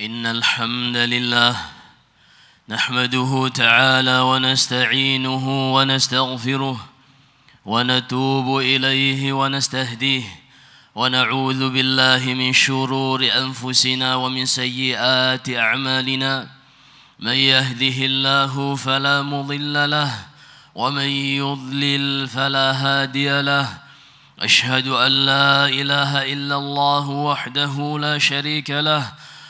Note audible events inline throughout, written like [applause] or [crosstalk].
إن الحمد لله نحمده تعالى ونستعينه ونستغفره ونتوب إليه ونستهديه ونعوذ بالله من شرور أنفسنا ومن سيئات أعمالنا من يهده الله فلا مضل له ومن يضلل فلا هادي له أشهد أن لا إله إلا الله وحده لا شريك له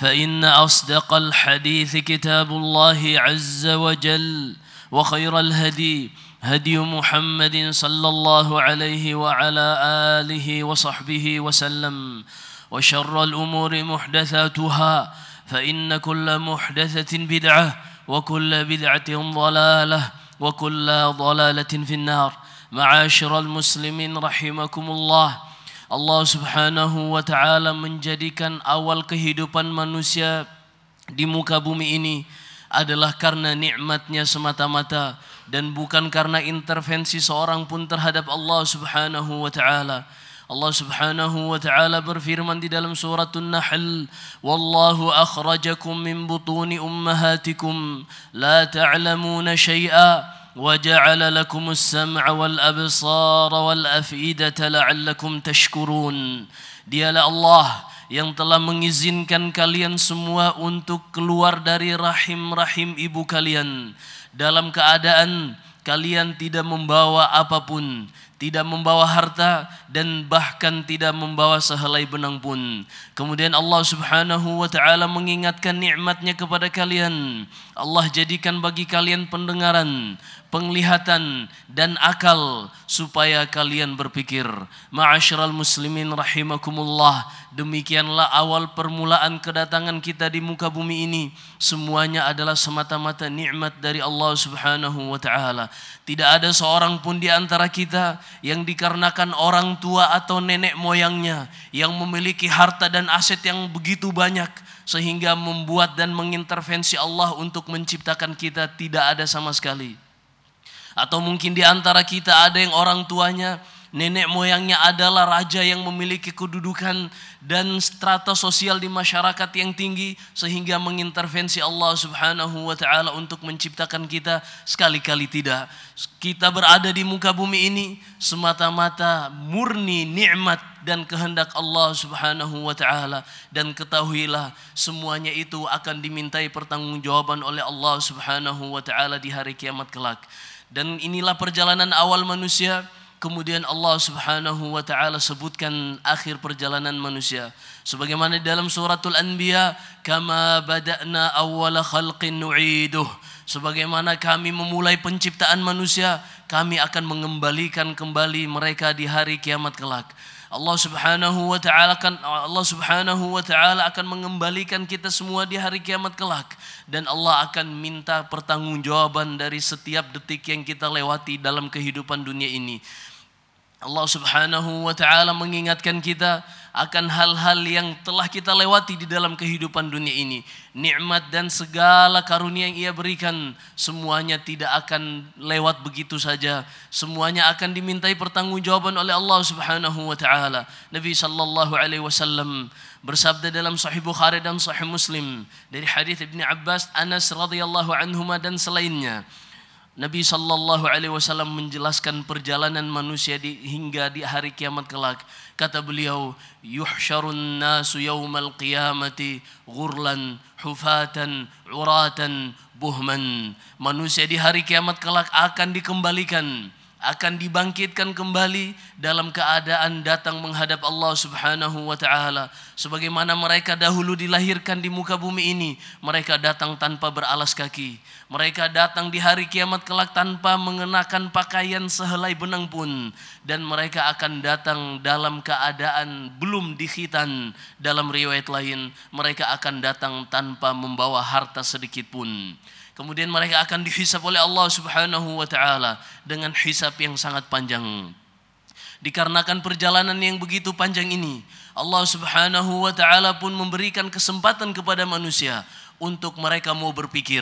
فإن أصدق الحديث كتاب الله عز وجل وخير الهدي هدي محمد صلى الله عليه وعلى آله وصحبه وسلم وشر الأمور محدثاتها فإن كل محدثة بدعة وكل بدعة ضلالة وكل ضلالة في النار معاشر المسلمين رحمكم الله Allah Subhanahu wa taala menjadikan awal kehidupan manusia di muka bumi ini adalah karena nikmatnya semata-mata dan bukan karena intervensi seorang pun terhadap Allah Subhanahu wa taala. Allah Subhanahu wa taala berfirman di dalam surat An-Nahl, "Wallahu akhrajakum min butuni ummahatikum la ta'lamuna shay'a." وجعل لكم السمع والأبصار والأفئدة لعلكم تشكرون Dialah Allah yang telah mengizinkan kalian semua untuk keluar dari rahim-rahim ibu kalian dalam keadaan kalian tidak membawa apapun tidak membawa harta dan bahkan tidak membawa sehelai benang pun. Kemudian Allah Subhanahu wa taala mengingatkan nikmatnya kepada kalian. Allah jadikan bagi kalian pendengaran, penglihatan dan akal supaya kalian berpikir ma'asyiral muslimin rahimakumullah demikianlah awal permulaan kedatangan kita di muka bumi ini semuanya adalah semata-mata nikmat dari Allah Subhanahu wa taala tidak ada seorang pun di antara kita yang dikarenakan orang tua atau nenek moyangnya yang memiliki harta dan aset yang begitu banyak sehingga membuat dan mengintervensi Allah untuk menciptakan kita tidak ada sama sekali. Atau mungkin di antara kita ada yang orang tuanya, nenek moyangnya adalah raja yang memiliki kedudukan dan strata sosial di masyarakat yang tinggi sehingga mengintervensi Allah Subhanahu wa taala untuk menciptakan kita sekali-kali tidak. Kita berada di muka bumi ini semata-mata murni nikmat dan kehendak Allah Subhanahu wa taala dan ketahuilah semuanya itu akan dimintai pertanggungjawaban oleh Allah Subhanahu wa taala di hari kiamat kelak. Dan inilah perjalanan awal manusia. Kemudian Allah Subhanahu wa taala sebutkan akhir perjalanan manusia sebagaimana dalam suratul anbiya kama bada'na awwala khalqin nu'iduh sebagaimana kami memulai penciptaan manusia kami akan mengembalikan kembali mereka di hari kiamat kelak. Allah Subhanahu wa taala akan Allah Subhanahu wa taala akan mengembalikan kita semua di hari kiamat kelak dan Allah akan minta pertanggungjawaban dari setiap detik yang kita lewati dalam kehidupan dunia ini. Allah Subhanahu wa taala mengingatkan kita akan hal-hal yang telah kita lewati di dalam kehidupan dunia ini. Nikmat dan segala karunia yang Ia berikan semuanya tidak akan lewat begitu saja. Semuanya akan dimintai pertanggungjawaban oleh Allah Subhanahu wa taala. Nabi sallallahu alaihi wasallam bersabda dalam Sahih Bukhari dan Sahih Muslim dari hadis Ibnu Abbas, Anas radhiyallahu anhuma dan selainnya. Nabi sallallahu alaihi wasallam menjelaskan perjalanan manusia di, hingga di hari kiamat kelak. Kata beliau, "Yuhsyarun nasu yaumal qiyamati ghurlan, hufatan, uratan, buhman." Manusia di hari kiamat kelak akan dikembalikan akan dibangkitkan kembali dalam keadaan datang menghadap Allah Subhanahu wa taala sebagaimana mereka dahulu dilahirkan di muka bumi ini mereka datang tanpa beralas kaki mereka datang di hari kiamat kelak tanpa mengenakan pakaian sehelai benang pun dan mereka akan datang dalam keadaan belum dikhitan dalam riwayat lain mereka akan datang tanpa membawa harta sedikit pun Kemudian mereka akan dihisap oleh Allah Subhanahu wa taala dengan hisap yang sangat panjang. Dikarenakan perjalanan yang begitu panjang ini, Allah Subhanahu wa taala pun memberikan kesempatan kepada manusia untuk mereka mau berpikir.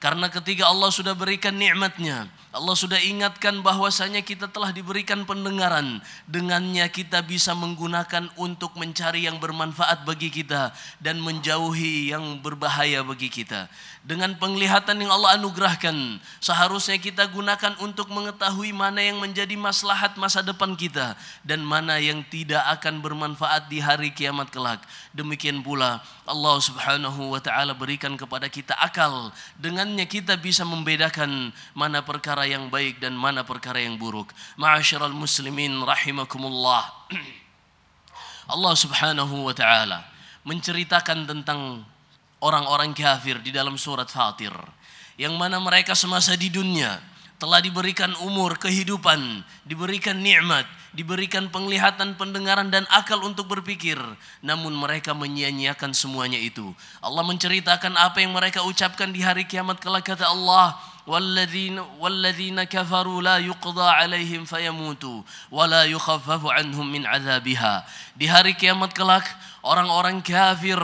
Karena ketika Allah sudah berikan nikmatnya, Allah sudah ingatkan bahwasanya kita telah diberikan pendengaran. Dengannya kita bisa menggunakan untuk mencari yang bermanfaat bagi kita dan menjauhi yang berbahaya bagi kita dengan penglihatan yang Allah anugerahkan seharusnya kita gunakan untuk mengetahui mana yang menjadi maslahat masa depan kita dan mana yang tidak akan bermanfaat di hari kiamat kelak demikian pula Allah Subhanahu wa taala berikan kepada kita akal dengannya kita bisa membedakan mana perkara yang baik dan mana perkara yang buruk ma'asyiral muslimin rahimakumullah [clears throat] Allah Subhanahu wa taala menceritakan tentang orang-orang kafir di dalam surat Fatir yang mana mereka semasa di dunia telah diberikan umur, kehidupan, diberikan nikmat, diberikan penglihatan, pendengaran dan akal untuk berpikir, namun mereka menyia-nyiakan semuanya itu. Allah menceritakan apa yang mereka ucapkan di hari kiamat kala kata Allah, Di hari kiamat kelak orang-orang kafir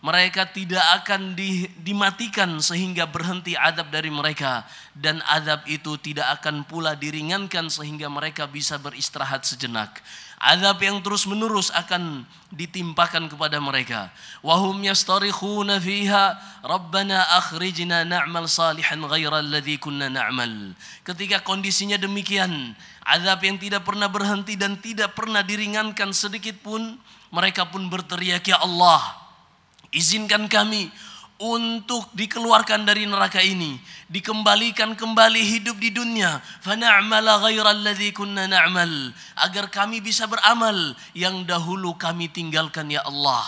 mereka tidak akan di, dimatikan sehingga berhenti adab dari mereka dan adab itu tidak akan pula diringankan sehingga mereka bisa beristirahat sejenak Azab yang terus-menerus akan ditimpakan kepada mereka. Wahum yastarikhuna fiha, Rabbana akhrijna na'mal salihan ghaira alladhi kunna na'mal. Ketika kondisinya demikian, azab yang tidak pernah berhenti dan tidak pernah diringankan sedikit pun, mereka pun berteriak, Ya Allah, izinkan kami untuk dikeluarkan dari neraka ini, dikembalikan kembali hidup di dunia, na'mal, agar kami bisa beramal yang dahulu kami tinggalkan ya Allah.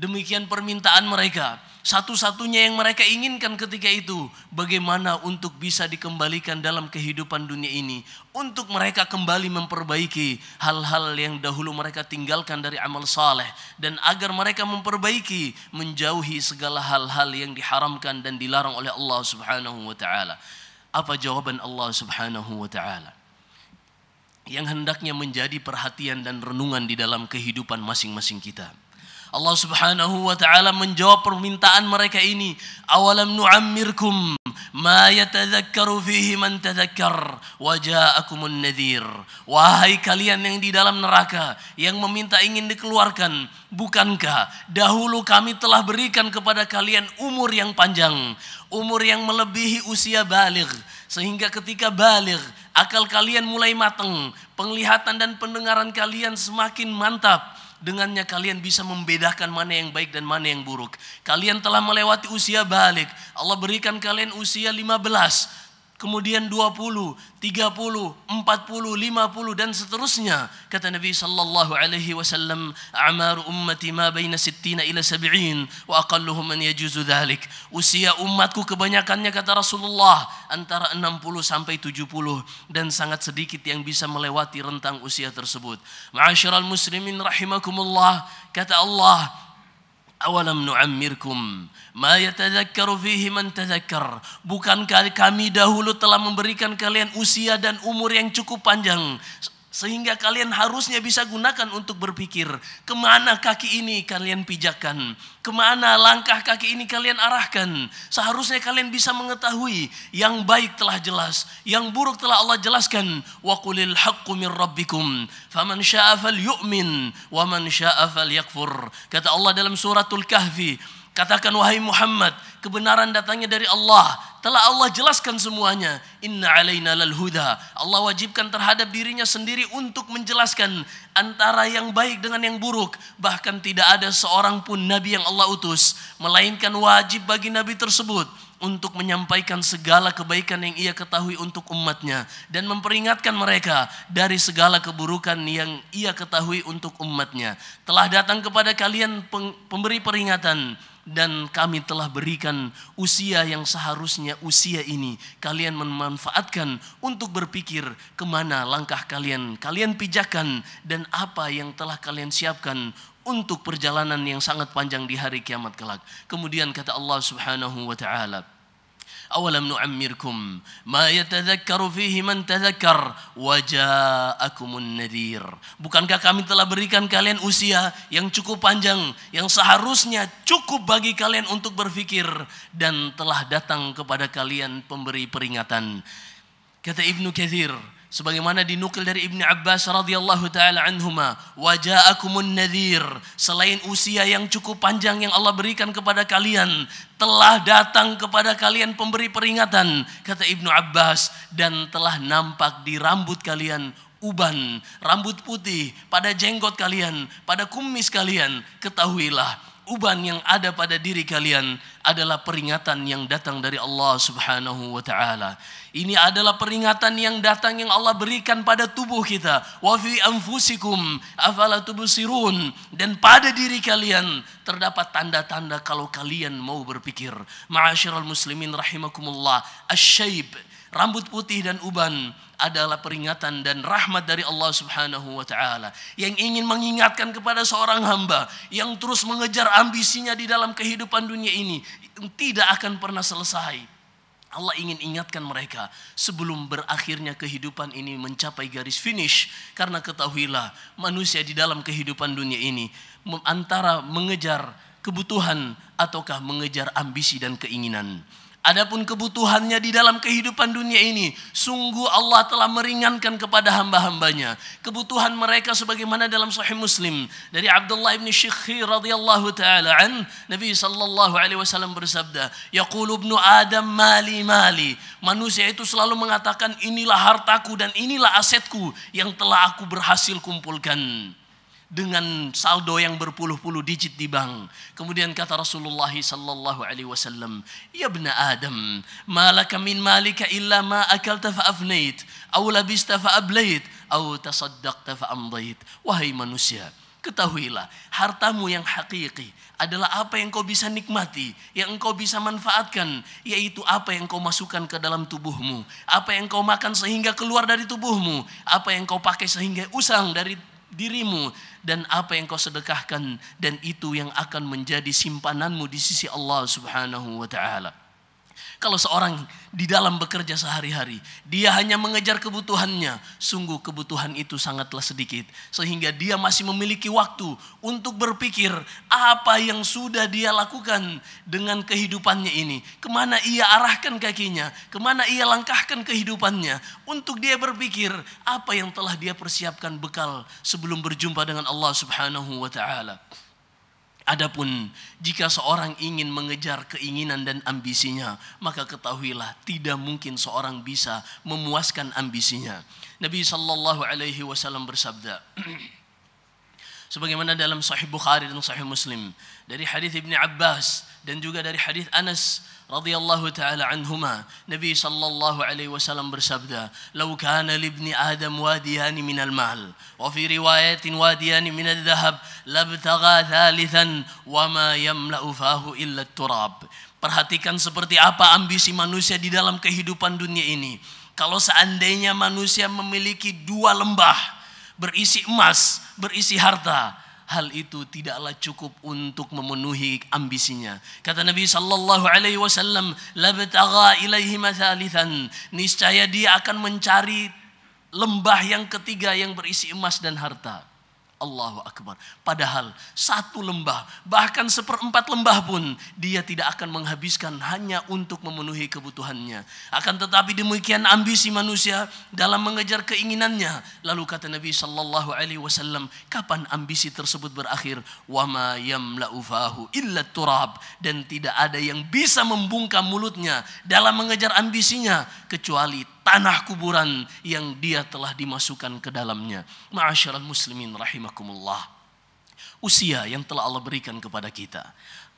Demikian permintaan mereka. Satu-satunya yang mereka inginkan ketika itu, bagaimana untuk bisa dikembalikan dalam kehidupan dunia ini, untuk mereka kembali memperbaiki hal-hal yang dahulu mereka tinggalkan dari amal saleh, dan agar mereka memperbaiki, menjauhi segala hal-hal yang diharamkan dan dilarang oleh Allah Subhanahu wa Ta'ala. Apa jawaban Allah Subhanahu wa Ta'ala? Yang hendaknya menjadi perhatian dan renungan di dalam kehidupan masing-masing kita. Allah Subhanahu wa taala menjawab permintaan mereka ini, awalam nu'ammirkum ma yatadzakkaru fihi man tadzakkar wa ja'akumun nadhir. Wahai kalian yang di dalam neraka yang meminta ingin dikeluarkan, bukankah dahulu kami telah berikan kepada kalian umur yang panjang, umur yang melebihi usia baligh sehingga ketika baligh akal kalian mulai matang, penglihatan dan pendengaran kalian semakin mantap Dengannya kalian bisa membedakan mana yang baik dan mana yang buruk. Kalian telah melewati usia balik. Allah berikan kalian usia 15 kemudian 20, 30, 40, 50 dan seterusnya. Kata Nabi sallallahu alaihi wasallam, amar ummati ma baina 60 ila 70 wa aqalluhum man yajuzu dhalik." Usia umatku kebanyakannya kata Rasulullah antara 60 sampai 70 dan sangat sedikit yang bisa melewati rentang usia tersebut. Ma'asyiral muslimin rahimakumullah, kata Allah awalam nu'ammirkum ma yatadzakkaru fihi man tadzakkar bukankah kami dahulu telah memberikan kalian usia dan umur yang cukup panjang sehingga kalian harusnya bisa gunakan untuk berpikir kemana kaki ini kalian pijakan, kemana langkah kaki ini kalian arahkan. Seharusnya kalian bisa mengetahui yang baik telah jelas, yang buruk telah Allah jelaskan. Wa qulil haqqu min rabbikum faman syaa'a falyu'min wa man falyakfur. Kata Allah dalam suratul Kahfi, Katakan wahai Muhammad, kebenaran datangnya dari Allah. Telah Allah jelaskan semuanya. Inna alaina lal huda. Allah wajibkan terhadap dirinya sendiri untuk menjelaskan antara yang baik dengan yang buruk. Bahkan tidak ada seorang pun nabi yang Allah utus, melainkan wajib bagi nabi tersebut untuk menyampaikan segala kebaikan yang ia ketahui untuk umatnya dan memperingatkan mereka dari segala keburukan yang ia ketahui untuk umatnya. Telah datang kepada kalian pemberi peringatan dan kami telah berikan usia yang seharusnya usia ini kalian memanfaatkan untuk berpikir kemana langkah kalian kalian pijakan dan apa yang telah kalian siapkan untuk perjalanan yang sangat panjang di hari kiamat kelak kemudian kata Allah subhanahu wa ta'ala أولم نعمركم ما يتذكر فيه من تذكر وجاءكم النذير Bukankah kami telah berikan kalian usia yang cukup panjang yang seharusnya cukup bagi kalian untuk berpikir dan telah datang kepada kalian pemberi peringatan Kata Ibnu Katsir sebagaimana dinukil dari Ibnu Abbas radhiyallahu taala anhuma waja'akumun nadhir selain usia yang cukup panjang yang Allah berikan kepada kalian telah datang kepada kalian pemberi peringatan kata Ibnu Abbas dan telah nampak di rambut kalian uban rambut putih pada jenggot kalian pada kumis kalian ketahuilah uban yang ada pada diri kalian adalah peringatan yang datang dari Allah Subhanahu wa taala. Ini adalah peringatan yang datang yang Allah berikan pada tubuh kita. Wa fi anfusikum afala tubsirun dan pada diri kalian terdapat tanda-tanda kalau kalian mau berpikir. Ma'asyiral muslimin rahimakumullah. Asy-syaib Rambut putih dan uban adalah peringatan dan rahmat dari Allah Subhanahu wa taala yang ingin mengingatkan kepada seorang hamba yang terus mengejar ambisinya di dalam kehidupan dunia ini tidak akan pernah selesai. Allah ingin ingatkan mereka sebelum berakhirnya kehidupan ini mencapai garis finish karena ketahuilah manusia di dalam kehidupan dunia ini antara mengejar kebutuhan ataukah mengejar ambisi dan keinginan. Adapun kebutuhannya di dalam kehidupan dunia ini, sungguh Allah telah meringankan kepada hamba-hambanya kebutuhan mereka sebagaimana dalam Sahih Muslim dari Abdullah bin Syekhi radhiyallahu taala an Nabi sallallahu alaihi wasallam bersabda, "Yaqulu ibnu Adam mali mali." Manusia itu selalu mengatakan, "Inilah hartaku dan inilah asetku yang telah aku berhasil kumpulkan." dengan saldo yang berpuluh-puluh digit di bank. Kemudian kata Rasulullah sallallahu alaihi wasallam, "Ya benar Adam, malaka min malika illa ma akalta fa afnait, aw labista fa ablait, aw tasaddaqta fa amdait." Wahai manusia, ketahuilah hartamu yang hakiki adalah apa yang kau bisa nikmati, yang engkau bisa manfaatkan, yaitu apa yang kau masukkan ke dalam tubuhmu, apa yang kau makan sehingga keluar dari tubuhmu, apa yang kau pakai sehingga usang dari dirimu dan apa yang kau sedekahkan dan itu yang akan menjadi simpananmu di sisi Allah Subhanahu wa taala. Kalau seorang di dalam bekerja sehari-hari, dia hanya mengejar kebutuhannya. Sungguh kebutuhan itu sangatlah sedikit. Sehingga dia masih memiliki waktu untuk berpikir apa yang sudah dia lakukan dengan kehidupannya ini. Kemana ia arahkan kakinya, kemana ia langkahkan kehidupannya. Untuk dia berpikir apa yang telah dia persiapkan bekal sebelum berjumpa dengan Allah subhanahu wa ta'ala. Adapun jika seorang ingin mengejar keinginan dan ambisinya, maka ketahuilah tidak mungkin seorang bisa memuaskan ambisinya. Nabi Shallallahu Alaihi Wasallam bersabda, [clears throat] sebagaimana dalam Sahih Bukhari dan Sahih Muslim dari hadis Ibn Abbas dan juga dari hadis Anas radhiyallahu taala anhuma Nabi sallallahu alaihi wasallam bersabda "Lau kana libni Adam wadiyan min al-mal wa fi riwayatin wadiyan min al-dhahab labtagha thalithan wa ma yamla'u fahu illa turab Perhatikan seperti apa ambisi manusia di dalam kehidupan dunia ini. Kalau seandainya manusia memiliki dua lembah berisi emas, berisi harta, hal itu tidaklah cukup untuk memenuhi ambisinya. Kata Nabi sallallahu alaihi wasallam, "Labtagha ilaihi mathalithan." Niscaya dia akan mencari lembah yang ketiga yang berisi emas dan harta. Allahu Akbar. Padahal satu lembah, bahkan seperempat lembah pun dia tidak akan menghabiskan hanya untuk memenuhi kebutuhannya. Akan tetapi demikian ambisi manusia dalam mengejar keinginannya. Lalu kata Nabi Shallallahu Alaihi Wasallam, kapan ambisi tersebut berakhir? Wama yamlaufahu illa turab dan tidak ada yang bisa membungkam mulutnya dalam mengejar ambisinya kecuali tanah kuburan yang dia telah dimasukkan ke dalamnya. Ma'asyiral muslimin rahimakumullah. Usia yang telah Allah berikan kepada kita.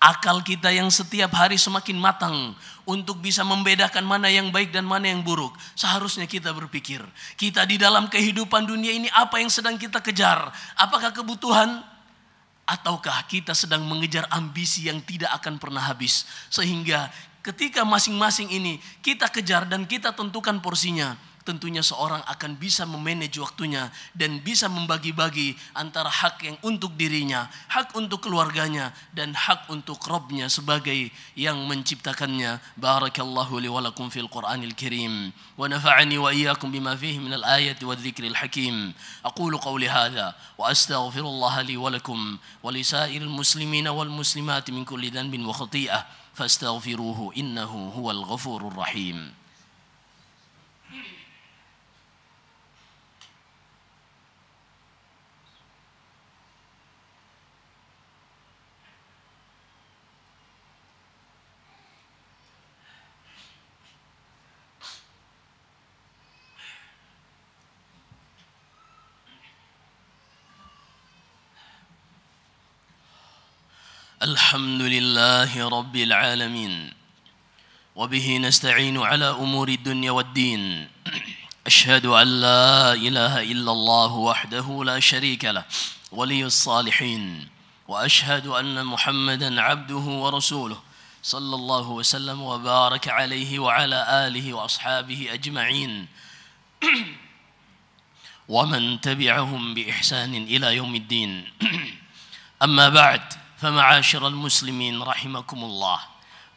Akal kita yang setiap hari semakin matang untuk bisa membedakan mana yang baik dan mana yang buruk. Seharusnya kita berpikir, kita di dalam kehidupan dunia ini apa yang sedang kita kejar? Apakah kebutuhan ataukah kita sedang mengejar ambisi yang tidak akan pernah habis sehingga Ketika masing-masing ini kita kejar dan kita tentukan porsinya, tentunya seorang akan bisa memanage waktunya dan bisa membagi-bagi antara hak yang untuk dirinya, hak untuk keluarganya, dan hak untuk Robnya sebagai yang menciptakannya. Barakallahu li walakum fil Qur'anil Karim. Wa nafa'ani wa iyyakum bima fihi min al-ayati wa dhikril hakim. Aqulu qawli hadha wa astaghfirullah li walakum wa li sairil muslimina wal muslimati min kulli dhanbin wa khati'ah. فاستغفروه إنه هو الغفور الرحيم الحمد لله رب العالمين وبه نستعين على أمور الدنيا والدين أشهد أن لا إله إلا الله وحده لا شريك له ولي الصالحين وأشهد أن محمدا عبده ورسوله صلى الله وسلم وبارك عليه وعلى آله وأصحابه أجمعين ومن تبعهم بإحسان إلى يوم الدين أما بعد Fama'asyiral muslimin rahimakumullah.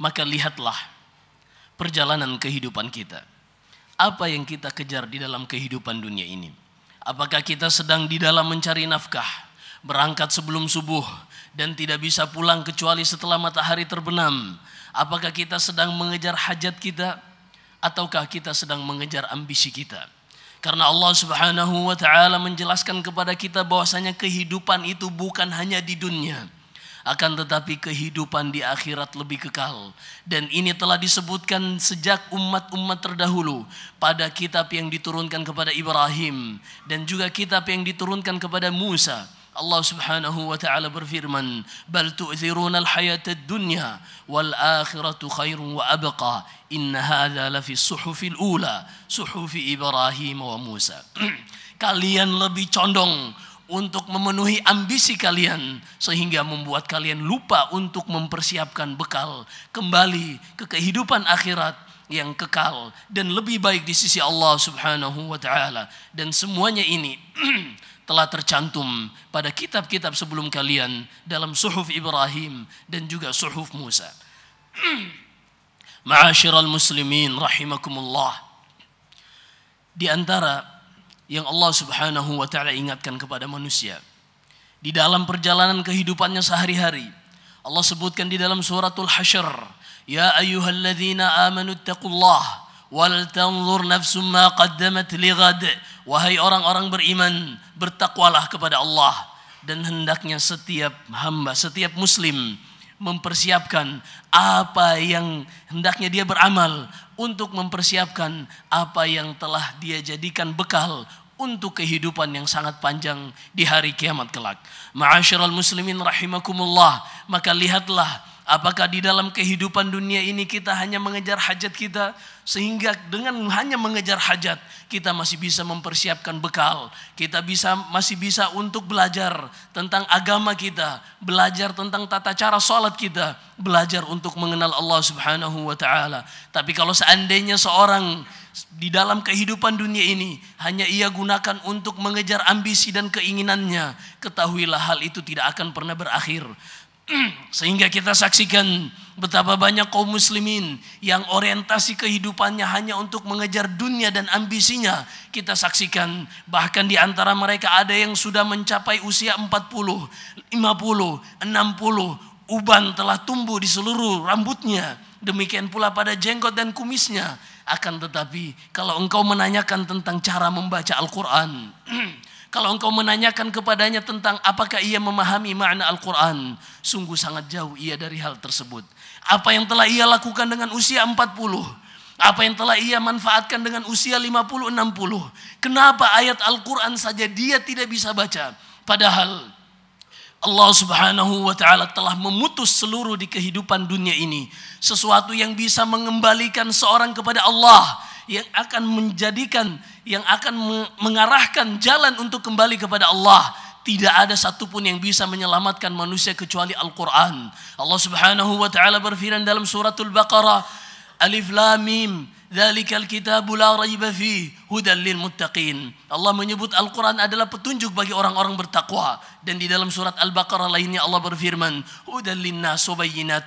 Maka lihatlah perjalanan kehidupan kita. Apa yang kita kejar di dalam kehidupan dunia ini? Apakah kita sedang di dalam mencari nafkah, berangkat sebelum subuh dan tidak bisa pulang kecuali setelah matahari terbenam? Apakah kita sedang mengejar hajat kita ataukah kita sedang mengejar ambisi kita? Karena Allah Subhanahu wa taala menjelaskan kepada kita bahwasanya kehidupan itu bukan hanya di dunia akan tetapi kehidupan di akhirat lebih kekal. Dan ini telah disebutkan sejak umat-umat terdahulu pada kitab yang diturunkan kepada Ibrahim dan juga kitab yang diturunkan kepada Musa. Allah Subhanahu wa taala berfirman, "Bal tu'thiruna al-hayata ad-dunya wal akhiratu khairun wa abqa. Inna hadza la fi suhufil ula, suhufi Ibrahim wa Musa." [clears throat] Kalian lebih condong untuk memenuhi ambisi kalian sehingga membuat kalian lupa untuk mempersiapkan bekal kembali ke kehidupan akhirat yang kekal dan lebih baik di sisi Allah Subhanahu wa taala dan semuanya ini [clears throat] telah tercantum pada kitab-kitab sebelum kalian dalam suhuf Ibrahim dan juga suhuf Musa. [clears throat] Ma'asyiral muslimin rahimakumullah. Di antara yang Allah Subhanahu wa taala ingatkan kepada manusia. Di dalam perjalanan kehidupannya sehari-hari, Allah sebutkan di dalam suratul hashr "Ya ayyuhalladzina amanu taqullaha wal tanzur nafsum ma qaddamat lighad." Wahai orang-orang beriman, bertakwalah kepada Allah dan hendaknya setiap hamba, setiap muslim mempersiapkan apa yang hendaknya dia beramal untuk mempersiapkan apa yang telah dia jadikan bekal untuk kehidupan yang sangat panjang di hari kiamat kelak. Ma'asyiral muslimin rahimakumullah, maka lihatlah Apakah di dalam kehidupan dunia ini kita hanya mengejar hajat kita sehingga dengan hanya mengejar hajat kita masih bisa mempersiapkan bekal, kita bisa masih bisa untuk belajar tentang agama kita, belajar tentang tata cara sholat kita, belajar untuk mengenal Allah Subhanahu wa taala. Tapi kalau seandainya seorang di dalam kehidupan dunia ini hanya ia gunakan untuk mengejar ambisi dan keinginannya, ketahuilah hal itu tidak akan pernah berakhir. [clears throat] Sehingga kita saksikan betapa banyak kaum muslimin yang orientasi kehidupannya hanya untuk mengejar dunia dan ambisinya. Kita saksikan bahkan di antara mereka ada yang sudah mencapai usia 40, 50, 60. Uban telah tumbuh di seluruh rambutnya. Demikian pula pada jenggot dan kumisnya. Akan tetapi kalau engkau menanyakan tentang cara membaca Al-Quran [clears throat] Kalau engkau menanyakan kepadanya tentang apakah ia memahami makna Al-Quran, sungguh sangat jauh ia dari hal tersebut. Apa yang telah ia lakukan dengan usia 40, apa yang telah ia manfaatkan dengan usia 50-60. Kenapa ayat Al-Quran saja dia tidak bisa baca? Padahal Allah subhanahu wa ta'ala telah memutus seluruh di kehidupan dunia ini. Sesuatu yang bisa mengembalikan seorang kepada Allah. Yang akan menjadikan yang akan mengarahkan jalan untuk kembali kepada Allah. Tidak ada satupun yang bisa menyelamatkan manusia kecuali Al-Quran. Allah subhanahu wa ta'ala berfirman dalam suratul Baqarah. Alif Lam Mim. Dhalikal kitabu la raiba fi lil muttaqin. Allah menyebut Al-Quran adalah petunjuk bagi orang-orang bertakwa. Dan di dalam surat Al-Baqarah lainnya Allah berfirman. Hudal lin nasu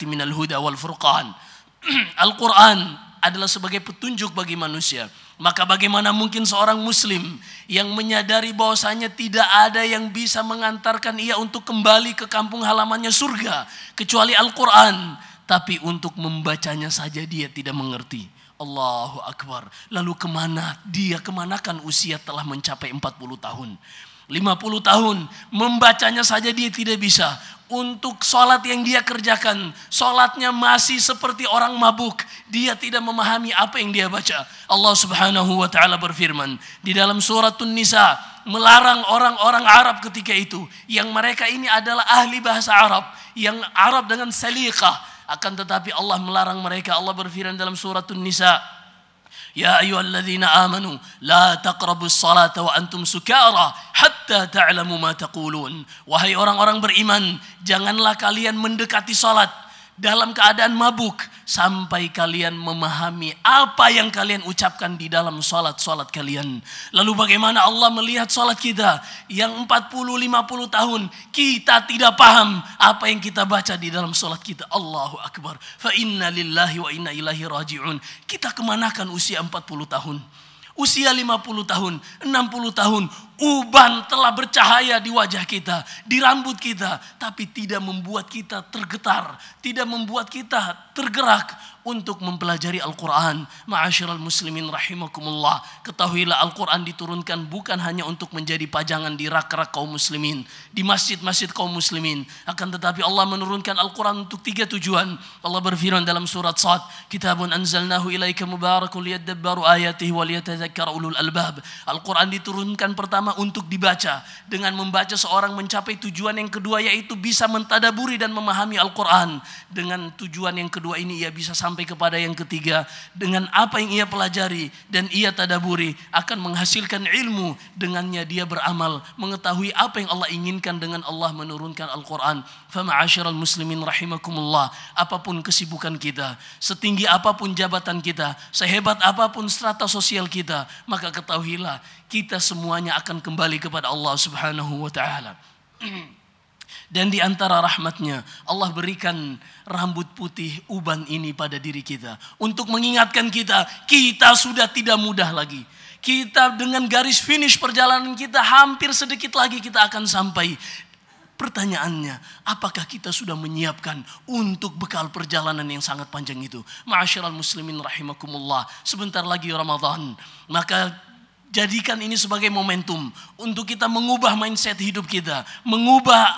minal huda wal furqan. [clears throat] Al-Quran adalah sebagai petunjuk bagi manusia. Maka bagaimana mungkin seorang muslim yang menyadari bahwasanya tidak ada yang bisa mengantarkan ia untuk kembali ke kampung halamannya surga kecuali Al-Qur'an, tapi untuk membacanya saja dia tidak mengerti. Allahu Akbar. Lalu kemana dia kemanakan usia telah mencapai 40 tahun. 50 tahun membacanya saja dia tidak bisa untuk sholat yang dia kerjakan. Sholatnya masih seperti orang mabuk. Dia tidak memahami apa yang dia baca. Allah subhanahu wa ta'ala berfirman. Di dalam surat Nisa melarang orang-orang Arab ketika itu. Yang mereka ini adalah ahli bahasa Arab. Yang Arab dengan saliqah. Akan tetapi Allah melarang mereka. Allah berfirman dalam surat Nisa يا أيها الذين آمنوا لا تقربوا الصلاة وأنتم سكارى حتى تعلموا ما تقولون وهي orang-orang beriman, janganlah kalian mendekati salat dalam keadaan mabuk sampai kalian memahami apa yang kalian ucapkan di dalam solat solat kalian. Lalu bagaimana Allah melihat solat kita yang 40 50 tahun kita tidak paham apa yang kita baca di dalam solat kita. Allahu akbar. Fa inna lillahi wa inna ilahi rajiun. Kita kemanakan usia 40 tahun? usia 50 tahun, 60 tahun, uban telah bercahaya di wajah kita, di rambut kita, tapi tidak membuat kita tergetar, tidak membuat kita tergerak untuk mempelajari Al-Quran. Ma'asyiral muslimin rahimakumullah. Ketahuilah Al-Quran diturunkan bukan hanya untuk menjadi pajangan di rak-rak kaum muslimin. Di masjid-masjid kaum muslimin. Akan tetapi Allah menurunkan Al-Quran untuk tiga tujuan. Allah berfirman dalam surat Sa'ad. Kitabun anzalnahu ilaika mubarakun liyadabbaru ayatihi wa liyatadhakkar ulul albab. Al-Quran diturunkan pertama untuk dibaca. Dengan membaca seorang mencapai tujuan yang kedua yaitu bisa mentadaburi dan memahami Al-Quran. Dengan tujuan yang kedua ini ia bisa sampai sampai kepada yang ketiga dengan apa yang ia pelajari dan ia tadaburi akan menghasilkan ilmu dengannya dia beramal mengetahui apa yang Allah inginkan dengan Allah menurunkan Al-Qur'an fama'asyiral muslimin rahimakumullah apapun kesibukan kita setinggi apapun jabatan kita sehebat apapun strata sosial kita maka ketahuilah kita semuanya akan kembali kepada Allah Subhanahu wa taala [clears throat] Dan di antara rahmatnya Allah berikan rambut putih uban ini pada diri kita. Untuk mengingatkan kita, kita sudah tidak mudah lagi. Kita dengan garis finish perjalanan kita hampir sedikit lagi kita akan sampai. Pertanyaannya, apakah kita sudah menyiapkan untuk bekal perjalanan yang sangat panjang itu? Ma'asyiral muslimin rahimakumullah. Sebentar lagi Ramadan. Maka jadikan ini sebagai momentum untuk kita mengubah mindset hidup kita, mengubah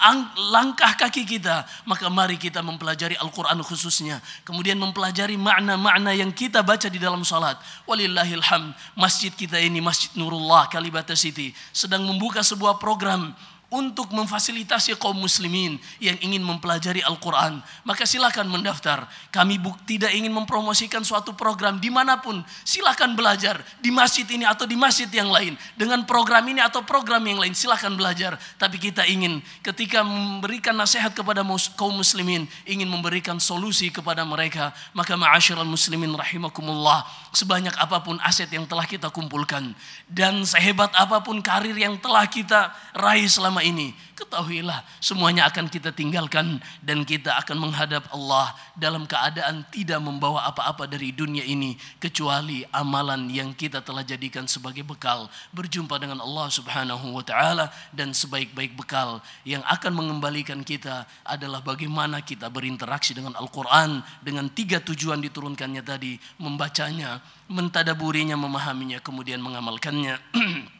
langkah kaki kita. Maka mari kita mempelajari Al-Quran khususnya. Kemudian mempelajari makna-makna yang kita baca di dalam salat. Walillahilham, masjid kita ini, Masjid Nurullah, Kalibata City, sedang membuka sebuah program untuk memfasilitasi kaum muslimin yang ingin mempelajari Al-Quran. Maka silakan mendaftar. Kami tidak ingin mempromosikan suatu program dimanapun. Silakan belajar di masjid ini atau di masjid yang lain. Dengan program ini atau program yang lain silakan belajar. Tapi kita ingin ketika memberikan nasihat kepada kaum muslimin. Ingin memberikan solusi kepada mereka. Maka ma'asyiral muslimin rahimakumullah. Sebanyak apapun aset yang telah kita kumpulkan. Dan sehebat apapun karir yang telah kita raih selama selama ini, ketahuilah semuanya akan kita tinggalkan dan kita akan menghadap Allah dalam keadaan tidak membawa apa-apa dari dunia ini kecuali amalan yang kita telah jadikan sebagai bekal berjumpa dengan Allah Subhanahu wa taala dan sebaik-baik bekal yang akan mengembalikan kita adalah bagaimana kita berinteraksi dengan Al-Qur'an dengan tiga tujuan diturunkannya tadi, membacanya, mentadaburinya, memahaminya, kemudian mengamalkannya. [clears throat]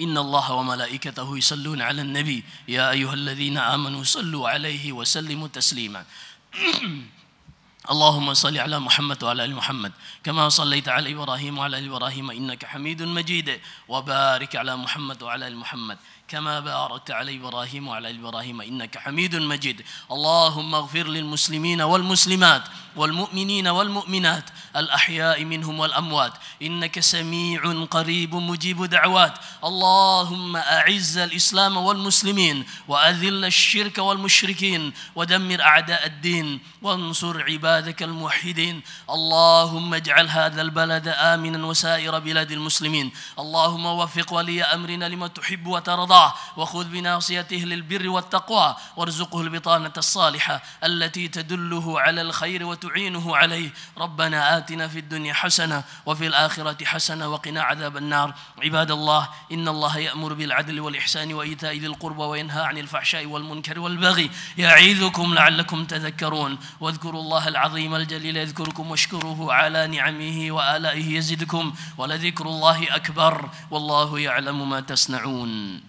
إن الله وملائكته يصلون على النبي يا أيها الذين آمنوا صلوا عليه وسلموا تسليما [clears throat] اللهم صل على محمد وعلى ال محمد كما صليت على ابراهيم وعلى ال ابراهيم انك حميد مجيد وبارك على محمد وعلى ال محمد كما باركت على إبراهيم وعلى إبراهيم إنك حميد مجيد اللهم اغفر للمسلمين والمسلمات والمؤمنين والمؤمنات الأحياء منهم والأموات إنك سميع قريب مجيب دعوات اللهم أعز الإسلام والمسلمين وأذل الشرك والمشركين ودمر أعداء الدين وانصر عبادك الموحدين اللهم اجعل هذا البلد آمنا وسائر بلاد المسلمين اللهم وفق ولي أمرنا لما تحب وترضى الله وخذ بناصيته للبر والتقوى وارزقه البطانة الصالحة التي تدله على الخير وتعينه عليه ربنا آتنا في الدنيا حسنة وفي الآخرة حسنة وقنا عذاب النار عباد الله إن الله يأمر بالعدل والإحسان وإيتاء ذي القربى وينهى عن الفحشاء والمنكر والبغي يعيذكم لعلكم تذكرون واذكروا الله العظيم الجليل يذكركم واشكروه على نعمه وآلائه يزدكم ولذكر الله أكبر والله يعلم ما تصنعون